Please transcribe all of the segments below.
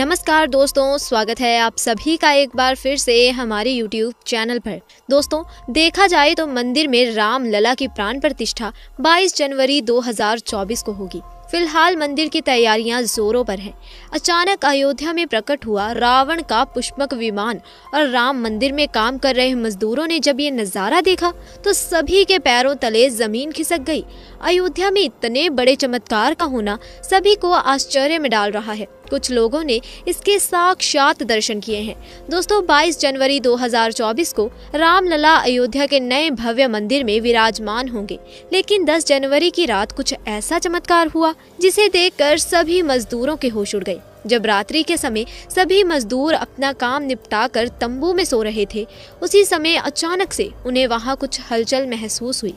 नमस्कार दोस्तों स्वागत है आप सभी का एक बार फिर से हमारे YouTube चैनल पर दोस्तों देखा जाए तो मंदिर में राम लला की प्राण प्रतिष्ठा 22 जनवरी 2024 को होगी फिलहाल मंदिर की तैयारियां जोरों पर हैं। अचानक अयोध्या में प्रकट हुआ रावण का पुष्पक विमान और राम मंदिर में काम कर रहे मजदूरों ने जब ये नज़ारा देखा तो सभी के पैरों तले जमीन खिसक गई अयोध्या में इतने बड़े चमत्कार का होना सभी को आश्चर्य में डाल रहा है कुछ लोगों ने इसके साक्षात दर्शन किए हैं दोस्तों 22 जनवरी 2024 को रामलला अयोध्या के नए भव्य मंदिर में विराजमान होंगे लेकिन 10 जनवरी की रात कुछ ऐसा चमत्कार हुआ जिसे देखकर सभी मजदूरों के होश उड़ गए जब रात्रि के समय सभी मजदूर अपना काम निपटाकर तंबू में सो रहे थे उसी समय अचानक से उन्हें वहां कुछ हलचल महसूस हुई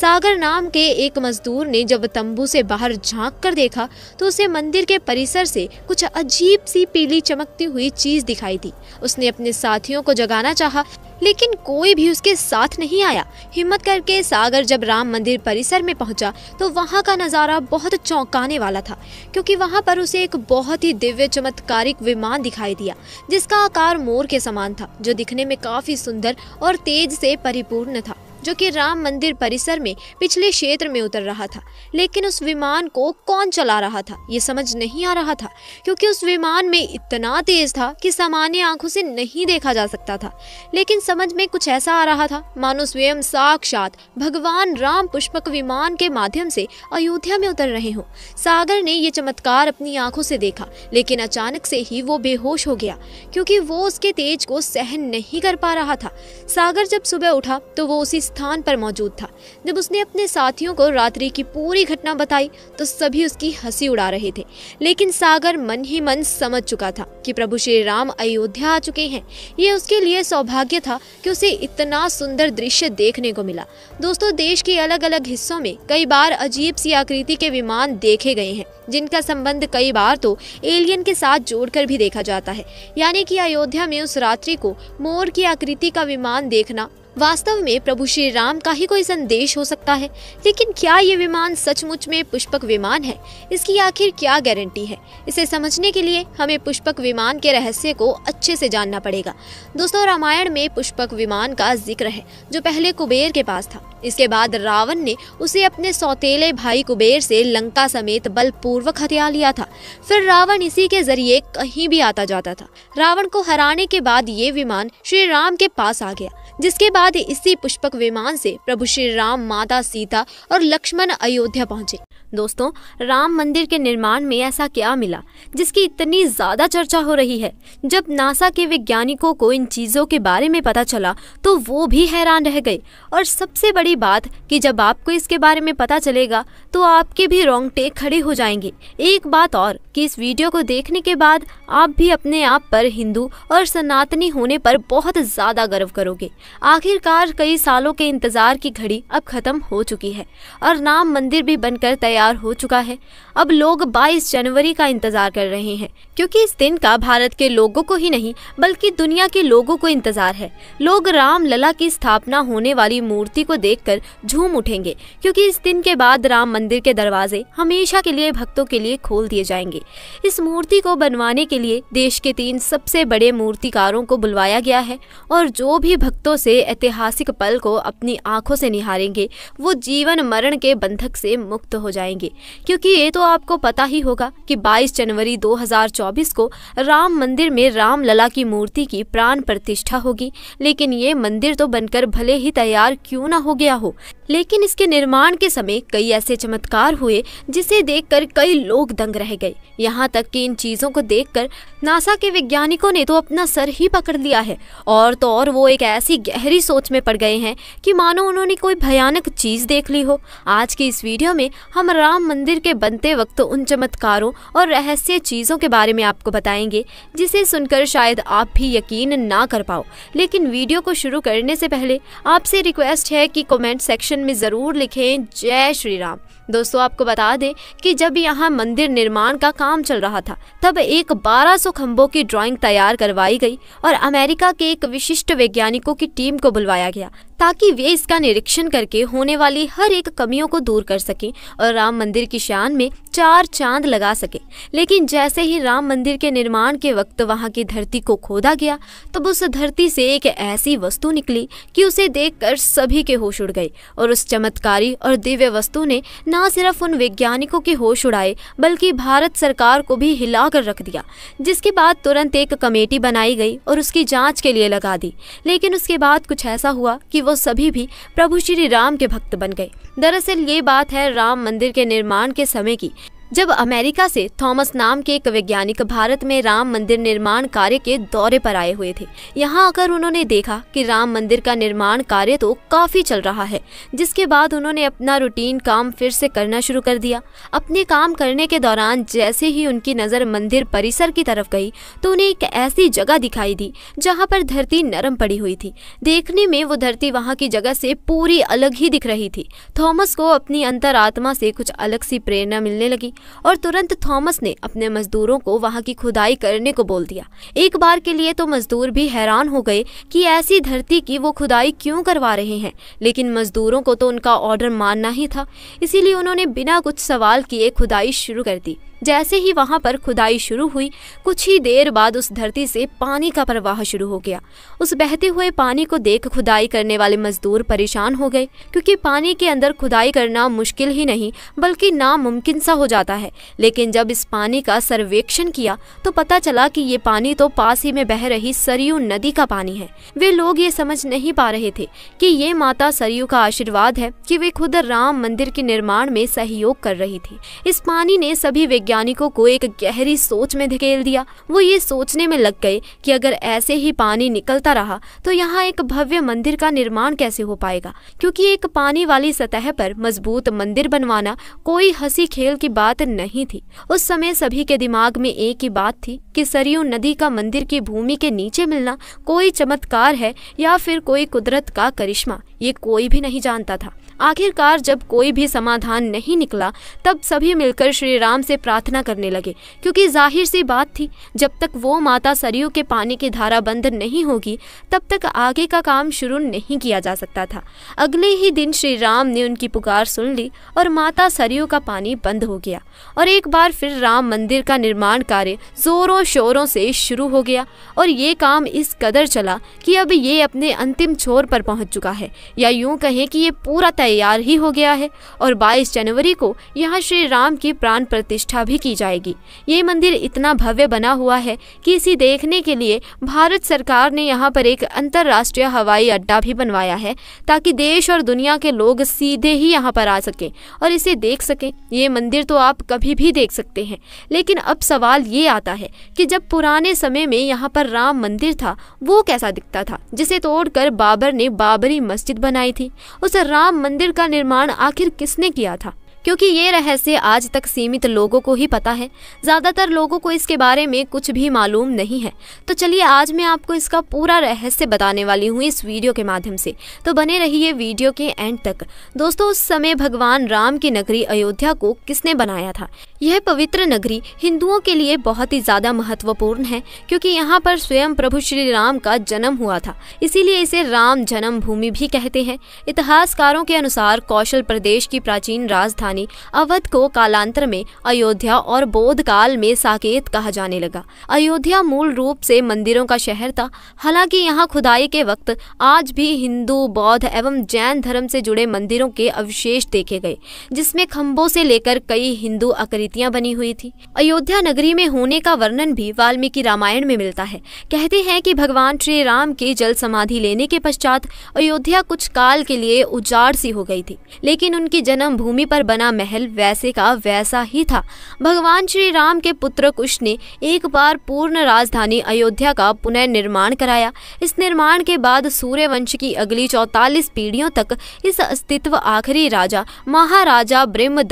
सागर नाम के एक मजदूर ने जब तंबू से बाहर झांक कर देखा तो उसे मंदिर के परिसर से कुछ अजीब सी पीली चमकती हुई चीज दिखाई दी उसने अपने साथियों को जगाना चाहा लेकिन कोई भी उसके साथ नहीं आया हिम्मत करके सागर जब राम मंदिर परिसर में पहुंचा तो वहां का नज़ारा बहुत चौंकाने वाला था क्योंकि वहां पर उसे एक बहुत ही दिव्य चमत्कारिक विमान दिखाई दिया जिसका आकार मोर के समान था जो दिखने में काफ़ी सुंदर और तेज से परिपूर्ण था जो कि राम मंदिर परिसर में पिछले क्षेत्र में उतर रहा था लेकिन उस विमान को कौन चला रहा था ये समझ नहीं आ रहा था क्योंकि उस विमान में इतना तेज था कि सामान्य आंखों से नहीं देखा जा सकता था लेकिन समझ में कुछ ऐसा आ रहा था मानो स्वयं साक्षात भगवान राम पुष्पक विमान के माध्यम से अयोध्या में उतर रहे हों सागर ने ये चमत्कार अपनी आंखों से देखा लेकिन अचानक से ही वो बेहोश हो गया क्योंकि वो उसके तेज को सहन नहीं कर पा रहा था सागर जब सुबह उठा तो वो उसी स्थान पर मौजूद था जब उसने अपने साथियों को रात्रि की पूरी घटना बताई तो सभी उसकी हंसी उड़ा रहे थे लेकिन सागर मन ही मन समझ चुका था कि प्रभु श्री राम अयोध्या आ चुके हैं ये उसके लिए सौभाग्य था कि उसे इतना सुंदर दृश्य देखने को मिला दोस्तों देश के अलग अलग हिस्सों में कई बार अजीब सी आकृति के विमान देखे गए हैं जिनका संबंध कई बार तो एलियन के साथ जोड़कर भी देखा जाता है यानी कि अयोध्या में उस रात्रि को मोर की आकृति का विमान देखना वास्तव में प्रभु श्री राम का ही कोई संदेश हो सकता है लेकिन क्या ये विमान सचमुच में पुष्पक विमान है इसकी आखिर क्या गारंटी है इसे समझने के लिए हमें पुष्पक विमान के रहस्य को अच्छे से जानना पड़ेगा दोस्तों रामायण में पुष्पक विमान का जिक्र है जो पहले कुबेर के पास था इसके बाद रावण ने उसे अपने सौतेले भाई कुबेर से लंका समेत बलपूर्वक हथियार लिया था फिर रावण इसी के जरिए कहीं भी आता जाता था रावण को हराने के बाद ये विमान श्री राम के पास आ गया जिसके बाद इसी पुष्पक विमान से प्रभु श्री राम माता सीता और लक्ष्मण अयोध्या पहुंचे दोस्तों राम मंदिर के निर्माण में ऐसा क्या मिला जिसकी इतनी ज्यादा चर्चा हो रही है जब नासा के वैज्ञानिकों को इन चीजों के बारे में पता चला तो वो भी हैरान रह गए और सबसे बड़ी बात कि जब आपको इसके बारे में पता चलेगा तो आपके भी रोंगटे खड़े हो जाएंगे एक बात और कि इस वीडियो को देखने के बाद आप भी अपने आप पर हिंदू और सनातनी होने पर बहुत ज़्यादा गर्व करोगे आखिरकार कई सालों के इंतज़ार की घड़ी अब ख़त्म हो चुकी है और राम मंदिर भी बनकर तैयार हो चुका है अब लोग 22 जनवरी का इंतज़ार कर रहे हैं क्योंकि इस दिन का भारत के लोगों को ही नहीं बल्कि दुनिया के लोगों को इंतज़ार है लोग राम लला की स्थापना होने वाली मूर्ति को देख झूम उठेंगे क्योंकि इस दिन के बाद राम मंदिर के दरवाजे हमेशा के लिए भक्तों के लिए खोल दिए जाएंगे इस मूर्ति को बनवाने के लिए देश के तीन सबसे बड़े मूर्तिकारों को बुलवाया गया है और जो भी भक्तों से ऐतिहासिक पल को अपनी आंखों से निहारेंगे वो जीवन मरण के बंधक से मुक्त हो जाएंगे क्योंकि ये तो आपको पता ही होगा कि 22 जनवरी 2024 को राम मंदिर में राम लला की मूर्ति की प्राण प्रतिष्ठा होगी लेकिन ये मंदिर तो बनकर भले ही तैयार क्यों ना हो गया हो लेकिन इसके निर्माण के समय कई ऐसे चमत्कार हुए जिसे देखकर कई लोग दंग रह गए यहाँ तक कि इन चीज़ों को देखकर नासा के वैज्ञानिकों ने तो अपना सर ही पकड़ लिया है और तो और वो एक ऐसी गहरी सोच में पड़ गए हैं कि मानो उन्होंने कोई भयानक चीज़ देख ली हो आज की इस वीडियो में हम राम मंदिर के बनते वक्त उन चमत्कारों और रहस्य चीज़ों के बारे में आपको बताएंगे जिसे सुनकर शायद आप भी यकीन ना कर पाओ लेकिन वीडियो को शुरू करने से पहले आपसे रिक्वेस्ट है कि कॉमेंट सेक्शन में ज़रूर लिखें जय श्री राम दोस्तों आपको बता दें कि जब यहाँ मंदिर निर्माण का काम चल रहा था तब एक 1200 खम्भों की ड्राइंग तैयार करवाई गई और अमेरिका के एक विशिष्ट वैज्ञानिकों की टीम को बुलवाया गया ताकि वे इसका निरीक्षण करके होने वाली हर एक कमियों को दूर कर सकें और राम मंदिर की शान में चार चांद लगा सकें लेकिन जैसे ही राम मंदिर के निर्माण के वक्त वहाँ की धरती को खोदा गया तब उस धरती से एक ऐसी वस्तु निकली कि उसे देखकर सभी के होश उड़ गए और उस चमत्कारी और दिव्य वस्तु ने न सिर्फ उन वैज्ञानिकों के होश उड़ाए बल्कि भारत सरकार को भी हिला कर रख दिया जिसके बाद तुरंत एक कमेटी बनाई गई और उसकी जाँच के लिए लगा दी लेकिन उसके बाद कुछ ऐसा हुआ कि वो सभी भी प्रभु श्री राम के भक्त बन गए दरअसल ये बात है राम मंदिर के निर्माण के समय की जब अमेरिका से थॉमस नाम के एक वैज्ञानिक भारत में राम मंदिर निर्माण कार्य के दौरे पर आए हुए थे यहाँ आकर उन्होंने देखा कि राम मंदिर का निर्माण कार्य तो काफी चल रहा है जिसके बाद उन्होंने अपना रूटीन काम फिर से करना शुरू कर दिया अपने काम करने के दौरान जैसे ही उनकी नजर मंदिर परिसर की तरफ गई तो उन्हें एक ऐसी जगह दिखाई दी जहाँ पर धरती नरम पड़ी हुई थी देखने में वो धरती वहाँ की जगह से पूरी अलग ही दिख रही थी थॉमस को अपनी अंतर से कुछ अलग सी प्रेरणा मिलने लगी और तुरंत थॉमस ने अपने मजदूरों को वहाँ की खुदाई करने को बोल दिया एक बार के लिए तो मजदूर भी हैरान हो गए कि ऐसी धरती की वो खुदाई क्यों करवा रहे हैं लेकिन मजदूरों को तो उनका ऑर्डर मानना ही था इसीलिए उन्होंने बिना कुछ सवाल किए खुदाई शुरू कर दी जैसे ही वहाँ पर खुदाई शुरू हुई कुछ ही देर बाद उस धरती से पानी का प्रवाह शुरू हो गया उस बहते हुए पानी को देख खुदाई करने वाले मजदूर परेशान हो गए क्योंकि पानी के अंदर खुदाई करना मुश्किल ही नहीं बल्कि नामुमकिन सा हो जाता है लेकिन जब इस पानी का सर्वेक्षण किया तो पता चला कि ये पानी तो पास ही में बह रही सरयू नदी का पानी है वे लोग ये समझ नहीं पा रहे थे कि ये माता सरयू का आशीर्वाद है कि वे खुद राम मंदिर के निर्माण में सहयोग कर रही थी इस पानी ने सभी वैज्ञानिकों को एक गहरी सोच में धकेल दिया वो ये सोचने में लग गए कि अगर ऐसे ही पानी निकलता रहा तो यहाँ एक भव्य मंदिर का निर्माण कैसे हो पाएगा क्योंकि एक पानी वाली सतह पर मजबूत मंदिर बनवाना कोई हंसी खेल की बात नहीं थी उस समय सभी के दिमाग में एक ही बात थी कि सरयू नदी का मंदिर की भूमि के नीचे मिलना कोई चमत्कार है या फिर कोई कुदरत का करिश्मा ये कोई भी नहीं जानता था आखिरकार जब कोई भी समाधान नहीं निकला तब सभी मिलकर श्री राम से प्राप्त प्रार्थना करने लगे क्योंकि जाहिर सी बात थी जब तक वो माता सरयू के पानी की धारा बंद नहीं होगी तब तक आगे का काम शुरू नहीं किया जा सकता था अगले ही दिन श्री राम ने उनकी पुकार सुन ली और माता सरयू का पानी बंद हो गया और एक बार फिर राम मंदिर का निर्माण कार्य जोरों शोरों से शुरू हो गया और ये काम इस कदर चला कि अब ये अपने अंतिम छोर पर पहुंच चुका है या यूं कहें कि ये पूरा तैयार ही हो गया है और 22 जनवरी को यहाँ श्री राम की प्राण प्रतिष्ठा भी की जाएगी ये मंदिर इतना भव्य बना हुआ है कि इसी देखने के लिए भारत सरकार ने यहाँ पर एक अंतर्राष्ट्रीय हवाई अड्डा भी बनवाया है ताकि देश और दुनिया के लोग सीधे ही यहाँ पर आ सकें और इसे देख सकें ये मंदिर तो आप कभी भी देख सकते हैं लेकिन अब सवाल ये आता है कि जब पुराने समय में यहाँ पर राम मंदिर था वो कैसा दिखता था जिसे तोड़कर बाबर ने बाबरी मस्जिद बनाई थी उस राम मंदिर का निर्माण आखिर किसने किया था क्योंकि ये रहस्य आज तक सीमित लोगों को ही पता है ज़्यादातर लोगों को इसके बारे में कुछ भी मालूम नहीं है तो चलिए आज मैं आपको इसका पूरा रहस्य बताने वाली हूँ इस वीडियो के माध्यम से तो बने रहिए वीडियो के एंड तक दोस्तों उस समय भगवान राम की नगरी अयोध्या को किसने बनाया था यह पवित्र नगरी हिंदुओं के लिए बहुत ही ज़्यादा महत्वपूर्ण है क्योंकि यहाँ पर स्वयं प्रभु श्री राम का जन्म हुआ था इसीलिए इसे राम जन्मभूमि भी कहते हैं इतिहासकारों के अनुसार कौशल प्रदेश की प्राचीन राजधानी यानी अवध को कालांतर में अयोध्या और बोध काल में साकेत कहा जाने लगा अयोध्या मूल रूप से मंदिरों का शहर था हालांकि यहाँ खुदाई के वक्त आज भी हिंदू बौद्ध एवं जैन धर्म से जुड़े मंदिरों के अवशेष देखे गए जिसमें खम्भों से लेकर कई हिंदू आकृतियां बनी हुई थी अयोध्या नगरी में होने का वर्णन भी वाल्मीकि रामायण में मिलता है कहते हैं कि भगवान श्री राम की जल समाधि लेने के पश्चात अयोध्या कुछ काल के लिए उजाड़ सी हो गई थी लेकिन उनकी जन्म भूमि पर बना पुराना महल वैसे का वैसा ही था भगवान श्री राम के पुत्र कुश ने एक बार पूर्ण राजधानी अयोध्या का पुनर्निर्माण कराया इस निर्माण के बाद सूर्यवंश की अगली चौतालीस पीढ़ियों तक इस अस्तित्व आखिरी राजा महाराजा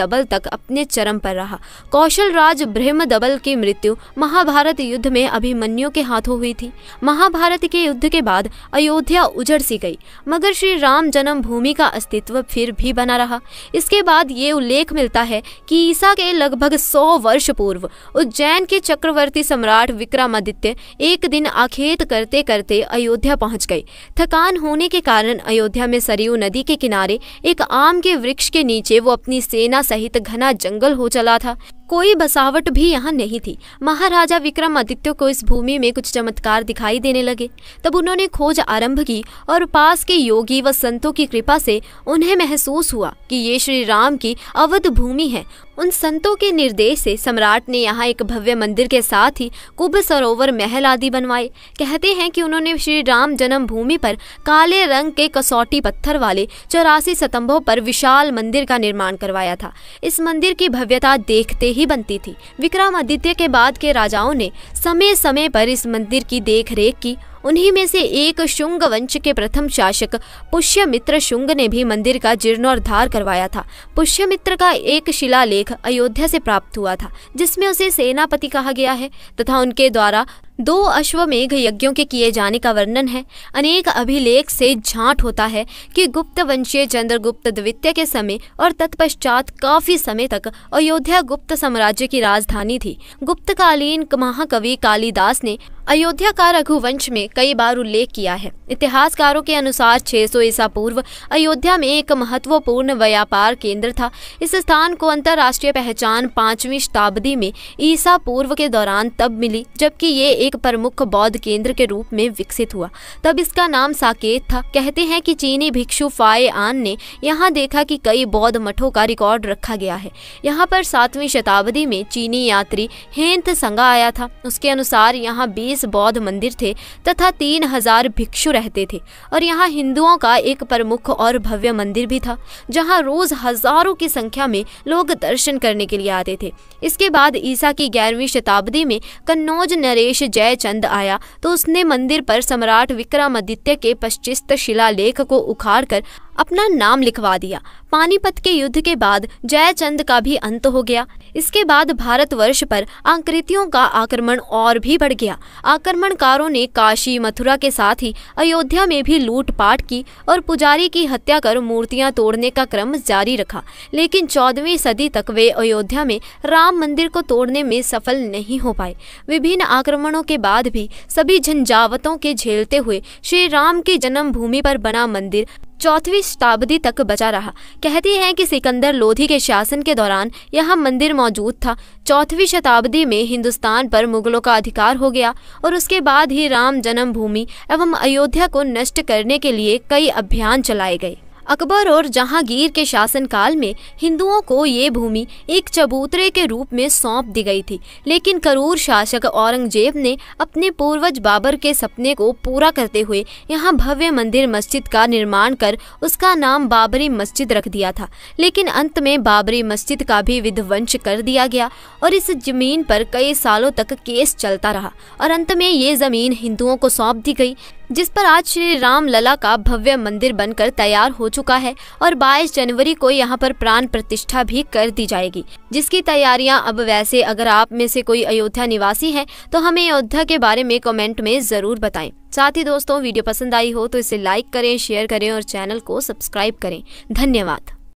दबल तक अपने चरम पर रहा कौशल राज ब्रह्म दबल की मृत्यु महाभारत युद्ध में अभिमन्यु के हाथों हुई थी महाभारत के युद्ध के बाद अयोध्या उजड़ सी गई मगर श्री राम जन्म भूमि का अस्तित्व फिर भी बना रहा इसके बाद ये उल्लेख मिलता है कि ईसा के लगभग 100 वर्ष पूर्व उज्जैन के चक्रवर्ती सम्राट विक्रमादित्य एक दिन आखेत करते करते अयोध्या पहुंच गए थकान होने के कारण अयोध्या में सरयू नदी के किनारे एक आम के वृक्ष के नीचे वो अपनी सेना सहित घना जंगल हो चला था कोई बसावट भी यहाँ नहीं थी महाराजा विक्रमादित्य को इस भूमि में कुछ चमत्कार दिखाई देने लगे तब उन्होंने खोज आरंभ की और पास के योगी व संतों की कृपा से उन्हें महसूस हुआ कि ये श्री राम की अवध भूमि है उन संतों के निर्देश से सम्राट ने यहाँ एक भव्य मंदिर के साथ ही कुब सरोवर महल आदि बनवाए कहते हैं कि उन्होंने श्री राम जन्म भूमि पर काले रंग के कसौटी पत्थर वाले चौरासी सतम्भों पर विशाल मंदिर का निर्माण करवाया था इस मंदिर की भव्यता देखते ही ही बनती थी विक्रमादित्य के बाद के राजाओं ने समय समय पर इस मंदिर की देखरेख की उन्हीं में से एक शुंग वंश के प्रथम शासक पुष्यमित्र शुंग ने भी मंदिर का जीर्णोद्धार करवाया था पुष्यमित्र का एक शिलालेख अयोध्या से प्राप्त हुआ था जिसमें उसे सेनापति कहा गया है तथा उनके द्वारा दो अश्वमेघ यज्ञों के किए जाने का वर्णन है अनेक अभिलेख से झांट होता है कि गुप्त वंशीय चंद्रगुप्त द्वितीय के समय और तत्पश्चात काफी समय तक अयोध्या गुप्त साम्राज्य की राजधानी थी गुप्तकालीन महाकवि कालिदास ने अयोध्या का रघुवंश में कई बार उल्लेख किया है इतिहासकारों के अनुसार 600 सौ ईसा पूर्व अयोध्या में एक महत्वपूर्ण व्यापार केंद्र था इस स्थान को अंतर्राष्ट्रीय पहचान पांचवी शताब्दी में ईसा पूर्व के दौरान तब मिली जबकि ये एक प्रमुख बौद्ध केंद्र के रूप में विकसित हुआ तब इसका नाम साकेत था कहते हैं की चीनी भिक्षु फाये आन ने यहाँ देखा की कई बौद्ध मठों का रिकॉर्ड रखा गया है यहाँ पर सातवीं शताब्दी में चीनी यात्री हेन्थ संगा आया था उसके अनुसार यहाँ बीस बीस बौद्ध मंदिर थे तथा तीन हजार भिक्षु रहते थे और यहाँ हिंदुओं का एक प्रमुख और भव्य मंदिर भी था जहाँ रोज हजारों की संख्या में लोग दर्शन करने के लिए आते थे इसके बाद ईसा की ग्यारहवीं शताब्दी में कन्नौज नरेश जयचंद आया तो उसने मंदिर पर सम्राट विक्रमादित्य के पश्चिस्त शिलालेख को उखाड़ अपना नाम लिखवा दिया पानीपत के युद्ध के बाद जयचंद का भी अंत हो गया इसके बाद भारतवर्ष पर आकृतियों का आक्रमण और भी बढ़ गया आक्रमणकारों ने काशी मथुरा के साथ ही अयोध्या में भी लूटपाट की और पुजारी की हत्या कर मूर्तियां तोड़ने का क्रम जारी रखा लेकिन चौदहवीं सदी तक वे अयोध्या में राम मंदिर को तोड़ने में सफल नहीं हो पाए विभिन्न आक्रमणों के बाद भी सभी झंझावतों के झेलते हुए श्री राम की जन्मभूमि पर बना मंदिर चौथवी शताब्दी तक बचा रहा कहते हैं कि सिकंदर लोधी के शासन के दौरान यह मंदिर मौजूद था चौथवीं शताब्दी में हिंदुस्तान पर मुगलों का अधिकार हो गया और उसके बाद ही राम जन्मभूमि एवं अयोध्या को नष्ट करने के लिए कई अभियान चलाए गए अकबर और जहांगीर के शासनकाल में हिंदुओं को ये भूमि एक चबूतरे के रूप में सौंप दी गई थी लेकिन करूर शासक औरंगजेब ने अपने पूर्वज बाबर के सपने को पूरा करते हुए यहाँ भव्य मंदिर मस्जिद का निर्माण कर उसका नाम बाबरी मस्जिद रख दिया था लेकिन अंत में बाबरी मस्जिद का भी विध्वंस कर दिया गया और इस जमीन पर कई सालों तक केस चलता रहा और अंत में ये जमीन हिंदुओं को सौंप दी गई जिस पर आज श्री राम लला का भव्य मंदिर बनकर तैयार हो चुका है और 22 जनवरी को यहाँ पर प्राण प्रतिष्ठा भी कर दी जाएगी जिसकी तैयारियां अब वैसे अगर आप में से कोई अयोध्या निवासी है तो हमें अयोध्या के बारे में कमेंट में जरूर बताएं साथ ही दोस्तों वीडियो पसंद आई हो तो इसे लाइक करें शेयर करें और चैनल को सब्सक्राइब करें धन्यवाद